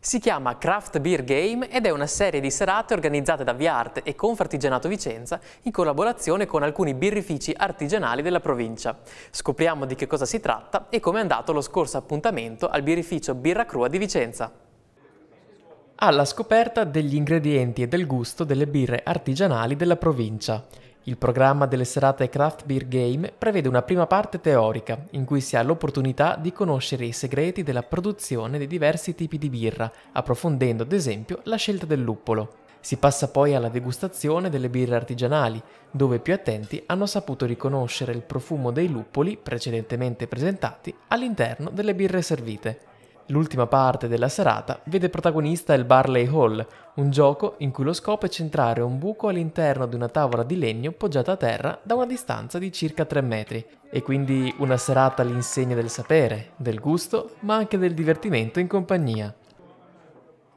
Si chiama Craft Beer Game ed è una serie di serate organizzate da Viarte e Confartigianato Vicenza in collaborazione con alcuni birrifici artigianali della provincia. Scopriamo di che cosa si tratta e come è andato lo scorso appuntamento al birrificio Birra Crua di Vicenza. Alla scoperta degli ingredienti e del gusto delle birre artigianali della provincia. Il programma delle serate Craft Beer Game prevede una prima parte teorica, in cui si ha l'opportunità di conoscere i segreti della produzione dei diversi tipi di birra, approfondendo ad esempio la scelta del luppolo. Si passa poi alla degustazione delle birre artigianali, dove i più attenti hanno saputo riconoscere il profumo dei luppoli precedentemente presentati all'interno delle birre servite l'ultima parte della serata vede protagonista il Barley Hall, un gioco in cui lo scopo è centrare un buco all'interno di una tavola di legno poggiata a terra da una distanza di circa 3 metri. E quindi una serata all'insegna del sapere, del gusto, ma anche del divertimento in compagnia.